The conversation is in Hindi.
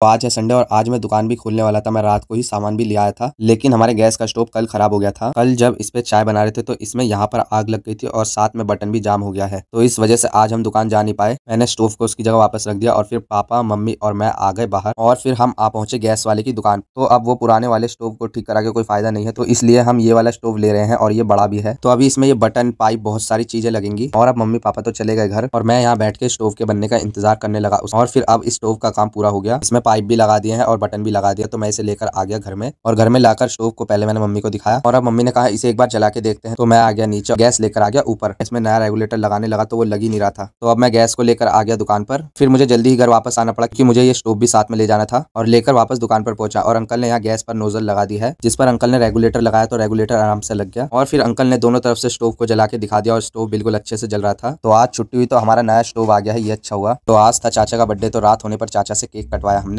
तो आज है संडे और आज मैं दुकान भी खोलने वाला था मैं रात को ही सामान भी ले आया था लेकिन हमारे गैस का स्टोव कल खराब हो गया था कल जब इस पे चाय बना रहे थे तो इसमें यहाँ पर आग लग गई थी और साथ में बटन भी जाम हो गया है तो इस वजह से आज हम दुकान जा नहीं पाए मैंने स्टोव को उसकी जगह वापस रख दिया और फिर पापा मम्मी और मैं आ गए बाहर और फिर हम आ पहुंचे गैस वाले की दुकान तो अब वो पुराने वाले स्टोव को ठीक करा के कोई फायदा नहीं है तो इसलिए हम ये वाला स्टोव ले रहे हैं और ये बड़ा भी है तो अभी इसमें ये बटन पाइप बहुत सारी चीजें लगेंगी और अब मम्मी पापा तो चले गए घर और मैं यहाँ बैठ के स्टोव के बनने का इंतजार करने लगा और फिर अब स्टोव का काम पूरा हो गया इसमें पाइप भी लगा दिया है और बटन भी लगा दिया तो मैं इसे लेकर आ गया घर में और घर में लाकर स्टोव को पहले मैंने मम्मी को दिखाया और अब मम्मी ने कहा इसे एक बार चला के देखते हैं तो मैं आ गया नीचे गैस लेकर आ गया ऊपर इसमें नया रेगुलेटर लगाने लगा तो वो लगी नहीं रहा था तो अब मैं गैस को लेकर आ गया दुकान पर फिर मुझे जल्दी ही घर वापस आना पड़ा क्योंकि मुझे ये स्टोव भी साथ में ले जाना था और लेकर वापस दुकान पर पहुंचा और अंकल ने यहाँ गैस पर नोजल लगा दी है जिस पर अंकल ने रेगुलेटर लगाया तो रेगुलेटर आराम से लग गया और फिर अंकल ने दोनों तरफ से स्टोव को जला के दिखा दिया और स्टोव बिल्कुल अच्छे से जल रहा था तो आज छुट्टी हुई तो हमारा नया स्टोव आ गया है ये अच्छा हुआ तो आज था चाचा का बर्थडे तो रात होने पर चाचा से केक कटवाया हमने